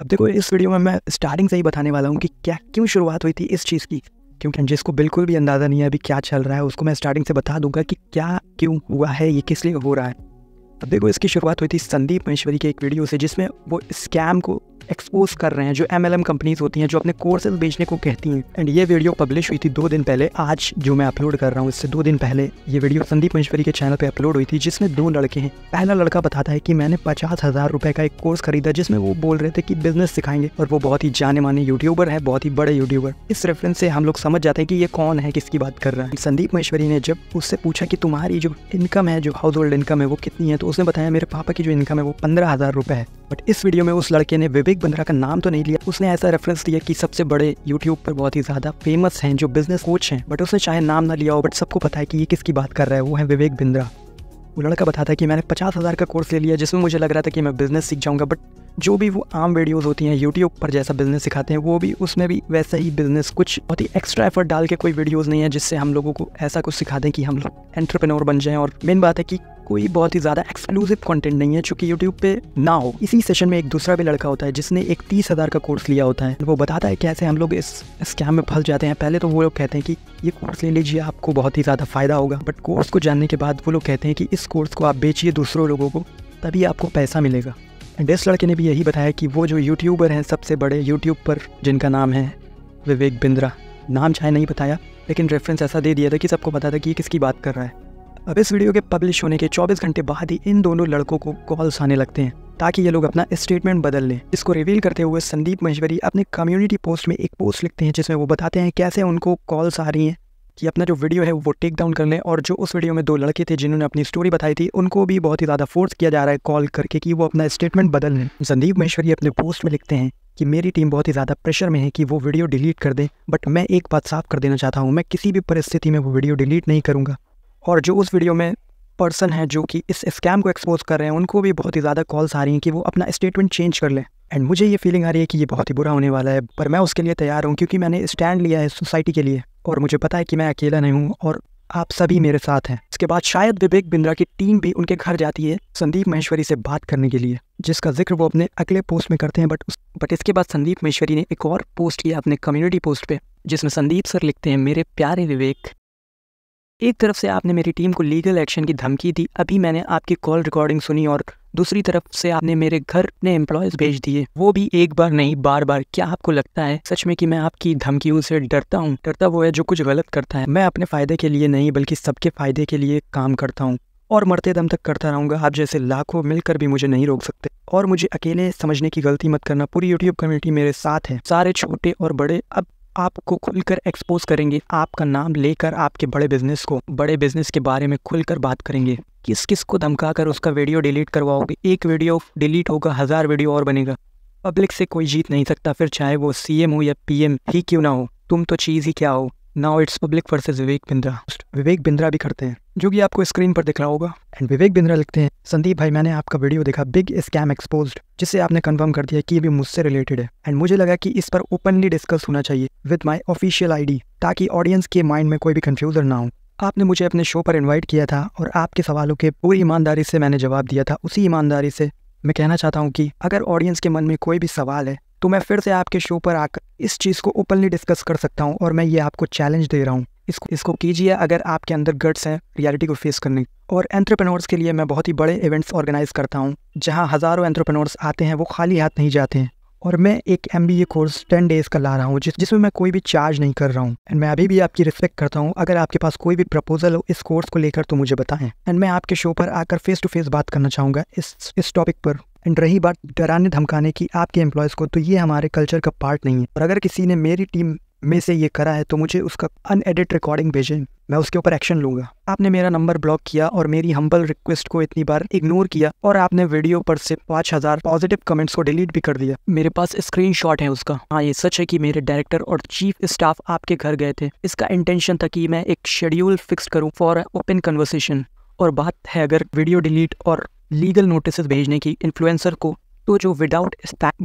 अब देखो इस वीडियो में मैं स्टार्टिंग से ही बताने वाला हूँ कि क्या क्यों शुरुआत हुई थी इस चीज़ की क्योंकि जिसको बिल्कुल भी अंदाज़ा नहीं है अभी क्या चल रहा है उसको मैं स्टार्टिंग से बता दूंगा कि क्या क्यों हुआ है ये किस लिए हो रहा है अब देखो इसकी शुरुआत हुई थी संदीप महेश्वरी के एक वीडियो से जिसमें वो स्कैम को एक्सपोज कर रहे हैं जो एम एल कंपनीज होती हैं जो अपने कोर्सेज बेचने को कहती हैं एंड ये वीडियो पब्लिश हुई थी दो दिन पहले आज जो मैं अपलोड कर रहा हूँ इससे दो दिन पहले ये वीडियो संदीप महेश्वरी के चैनल पे अपलोड हुई थी जिसमें दो लड़के हैं पहला लड़का बताता है कि मैंने पचास हज़ार रुपए का एक कोर्स खरीदा जिसमें वो बोल रहे थे कि बिजनेस सिखाएंगे और वो बहुत ही जाने माने यूट्यूबर है बहुत ही बड़े यूट्यूबर इस रेफरेंस से हम लोग समझ जाते हैं कि ये कौन है किसकी बात कर रहा है संदीप महेश्वरी ने जब उससे पूछा कि तुम्हारी जो इनकम है जो हाउस होल्ड इनकम है वो कितनी है तो उसने बताया मेरे पापा की जो इनकम है वो पंद्रह हज़ार रुपये है बट इस वीडियो में उस लड़के ने विवेक बंद्रा का नाम तो नहीं लिया उसने ऐसा रेफरेंस दिया कि सबसे बड़े यूट्यूब पर बहुत ही ज़्यादा फेमस हैं जो बिजनेस कोच हैं बट उसने चाहे नाम ना लिया हो बट सबको पता है कि ये किसकी बात कर रहा है वो है विवेक बिंद्रा वो लड़का बताता है कि मैंने पचास हज़ार का कोर्स ले लिया जिसमें मुझे लग रहा था कि मैं बिज़नेस सीख जाऊँगा बट जो भी वो आम वीडियोस होती हैं यूट्यूब पर जैसा बिजनेस सिखाते हैं वो भी उसमें भी वैसा ही बिजनेस कुछ बहुत ही एक्स्ट्रा एफर्ट डाल के कोई वीडियोस नहीं है जिससे हम लोगों को ऐसा कुछ सिखा दें कि हम लोग एंट्रप्रेन्योर बन जाएं और मेन बात है कि कोई बहुत ही ज़्यादा एक्सक्लूसिव कंटेंट नहीं है चूँकि यूट्यूब पे ना हो इसी सेशन में एक दूसरा भी लड़का होता है जिसने एक तीस हज़ार का कोर्स लिया होता है वो बताता है कैसे हम लोग इस स्कैम में फंस जाते हैं पहले तो वो लोग कहते हैं कि ये कोर्स ले लीजिए आपको बहुत ही ज़्यादा फ़ायदा होगा बट कोर्स को जानने के बाद वो लोग कहते हैं कि इस कोर्स को आप बेचिए दूसरों लोगों को तभी आपको पैसा मिलेगा एंड इस लड़के ने भी यही बताया कि वो जो यूट्यूबर हैं सबसे बड़े यूट्यूब पर जिनका नाम है विवेक बिंद्रा नाम चाहे नहीं बताया लेकिन रेफरेंस ऐसा दे दिया था कि सबको पता था कि ये किसकी बात कर रहा है अब इस वीडियो के पब्लिश होने के 24 घंटे बाद ही इन दोनों लड़कों को कॉल्स आने लगते हैं ताकि ये लोग अपना स्टेटमेंट बदल लें इसको रिवील करते हुए संदीप महेश्वरी अपने कम्युनिटी पोस्ट में एक पोस्ट लिखते हैं जिसमें वो बताते हैं कैसे उनको कॉल्स आ रही हैं कि अपना जो वीडियो है वो टेक डाउन कर लें और जो उस वीडियो में दो लड़के थे जिन्होंने अपनी स्टोरी बताई थी उनको भी बहुत ही ज़्यादा फोर्स किया जा रहा है कॉल करके कि वो अपना स्टेटमेंट बदल लें संदीप महेश्वरी अपने पोस्ट में लिखते हैं कि मेरी टीम बहुत ही ज़्यादा प्रेशर में है कि वो वीडियो डिलीट कर दें बट मैं एक बात साफ कर देना चाहता हूँ मैं किसी भी परिस्थिति में वो वीडियो डिलीट नहीं करूँगा और जो उस वीडियो में पर्सन है जो कि इस स्कैम को एक्सपोज कर रहे हैं उनको भी बहुत ही ज़्यादा कॉल्स आ रही हैं कि वो अपना स्टेटमेंट चेंज कर लें एंड मुझे ये फीलिंग आ रही है कि ये बहुत ही बुरा होने वाला है पर मैं उसके लिए तैयार हूँ क्योंकि मैंने स्टैंड लिया है सोसाइटी के लिए और मुझे पता है कि मैं अकेला नहीं हूँ और आप सभी मेरे साथ हैं इसके बाद शायद विवेक बिंद्रा की टीम भी उनके घर जाती है संदीप महेश्वरी से बात करने के लिए जिसका जिक्र वो अपने अगले पोस्ट में करते हैं बट बट इसके बाद संदीप महेश्वरी ने एक और पोस्ट किया अपने कम्युनिटी पोस्ट पे जिसमें संदीप सर लिखते हैं मेरे प्यारे विवेक एक तरफ से आपने मेरी टीम को लीगल एक्शन की धमकी दी अभी मैंने आपकी कॉल रिकॉर्डिंग सुनी और दूसरी तरफ से आपने मेरे घर अपने एम्प्लॉयज भेज दिए वो भी एक बार नहीं बार बार क्या आपको लगता है सच में कि मैं आपकी धमकियों से डरता हूँ डरता वो है जो कुछ गलत करता है मैं अपने फायदे के लिए नहीं बल्कि सबके फायदे के लिए काम करता हूँ और मरते दम तक करता रहूंगा आप जैसे लाखों मिलकर भी मुझे नहीं रोक सकते और मुझे अकेले समझने की गलती मत करना पूरी यूट्यूब कम्युनिटी मेरे साथ है सारे छोटे और बड़े अब आपको खुलकर एक्सपोज करेंगे आपका नाम लेकर आपके बड़े बिजनेस को बड़े बिजनेस के बारे में खुलकर बात करेंगे किस किस को धमका कर उसका वीडियो डिलीट करवाओगे एक वीडियो डिलीट होगा हज़ार वीडियो और बनेगा पब्लिक से कोई जीत नहीं सकता फिर चाहे वो सीएम हो या पीएम ही क्यों ना हो तुम तो चीज़ ही क्या हो now it's public versus Vivek Bindra Vivek Bindra भी करते हैं जो कि आपको स्क्रीन पर दिख रहा होगा एंड विवेक बिंद्रा लिखते हैं संदीप भाई मैंने आपका वीडियो देखा बिग स्कैम एक्सपोज जिसे आपने कंफर्म कर दिया कि ये भी मुझसे रिलेटेड है एंड मुझे लगा कि इस पर ओपनली डिस्कस होना चाहिए विद माई ऑफिशियल आईडी ताकि ऑडियंस के माइंड में कोई भी कंफ्यूजन ना हो आपने मुझे अपने शो पर इनवाइट किया था और आपके सवालों के पूरी ईमानदारी से मैंने जवाब दिया था उसी ईमानदारी से मैं कहना चाहता हूँ कि अगर ऑडियंस के मन में कोई भी सवाल है तो मैं फिर से आपके शो पर आकर इस चीज़ को ओपनली डिस्कस कर सकता हूँ और मैं ये आपको चैलेंज दे रहा हूँ इसको इसको कीजिए अगर आपके अंदर गट्स हैं रियलिटी को फेस करने और एंट्रप्रेनोर्स के लिए मैं बहुत ही बड़े इवेंट्स ऑर्गेनाइज करता हूँ जहाँ हज़ारों एंट्रप्रेनोर्स आते हैं वो खाली हाथ नहीं जाते हैं और मैं एक M B A course ten days का ला रहा हूँ जिस जिसमें मैं कोई भी चार्ज नहीं कर रहा हूँ एंड मैं अभी भी आपकी रिस्पेक्ट करता हूँ अगर आपके पास कोई भी प्रपोजल हो इस कोर्स को लेकर तो मुझे बताएं एंड मैं आपके शो पर आकर फेस टू फेस बात करना चाहूँगा इस इस टॉपिक पर एंड रही बात डराने धमकाने की आपके एम्प्लॉयज़ को तो ये हमारे कल्चर का पार्ट नहीं है और अगर किसी ने मेरी टीम में से ये करा है तो मुझे उसका अनएडिट रिकॉर्डिंग भेजें मैं उसके ऊपर एक्शन लूंगा आपने मेरा नंबर ब्लॉक किया और मेरी हम्बल रिक्वेस्ट को इतनी बार इग्नोर किया और आपने वीडियो पर से पाँच हज़ार पॉजिटिव कमेंट्स को डिलीट भी कर दिया मेरे पास स्क्रीन शॉट है उसका हाँ ये सच है कि मेरे डायरेक्टर और चीफ स्टाफ आपके घर गए थे इसका इंटेंशन था कि मैं एक शेड्यूल फिक्स करूँ फॉर ओपन कन्वर्सेशन और बात है अगर वीडियो डिलीट और लीगल नोटिस भेजने की इन्फ्लुएंसर को तो जो विदाउट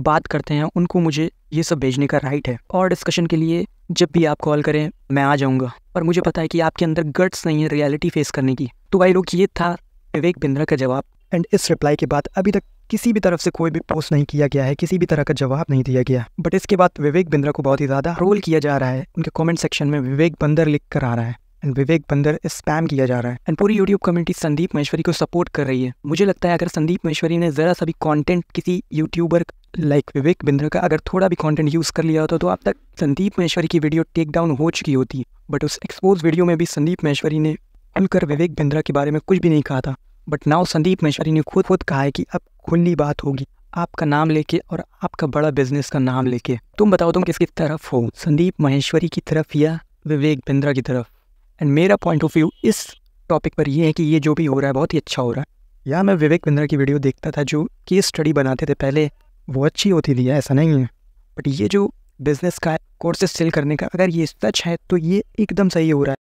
बात करते हैं उनको मुझे ये सब भेजने का राइट है और डिस्कशन के लिए जब भी आप कॉल करें मैं आ जाऊँगा और मुझे पता है कि आपके अंदर गट्स नहीं है रियलिटी फेस करने की तो भाई लोग ये था विवेक बिंद्रा का जवाब एंड इस रिप्लाई के बाद अभी तक किसी भी तरफ से कोई भी पोस्ट नहीं किया गया है किसी भी तरह का जवाब नहीं दिया गया बट इसके बाद विवेक बिंद्रा को बहुत ही ज़्यादा रोल किया जा रहा है उनके कॉमेंट सेक्शन में विवेक बंदर लिख कर आ रहा है एंड विवेक बंदर स्पैम किया जा रहा है एंड पूरी यूट्यूब कम्युनिटी संदीप महेश्वरी को सपोर्ट कर रही है मुझे लगता है अगर संदीप महेश्वरी ने ज़रा सा भी कॉन्टेंट किसी यूट्यूबर लाइक विवेक बिंद्रा का अगर थोड़ा भी कंटेंट यूज़ कर लिया होता तो अब तो तक संदीप महेश्वरी की वीडियो टेक डाउन हो चुकी होती बट उस एक्सपोज वीडियो में भी संदीप महेश्वरी ने खुलकर विवेक बिंद्रा के बारे में कुछ भी नहीं कहा था बट नाउ संदीप महेश्वरी ने खुद खुद कहा है कि अब खुली बात होगी आपका नाम लेके और आपका बड़ा बिजनेस का नाम लेके तुम बताओ तुम किसकी तरफ हो संदीप महेश्वरी की तरफ या विवेक बिंद्रा की तरफ एंड मेरा पॉइंट ऑफ व्यू इस टॉपिक पर यह है कि ये जो भी हो रहा है बहुत ही अच्छा हो रहा है या मैं विवेक बिंद्रा की वीडियो देखता था जो केस स्टडी बनाते थे पहले वो अच्छी होती थी ऐसा नहीं है बट ये जो बिज़नेस का कोर्सेस सेल करने का अगर ये सच है तो ये एकदम सही हो रहा है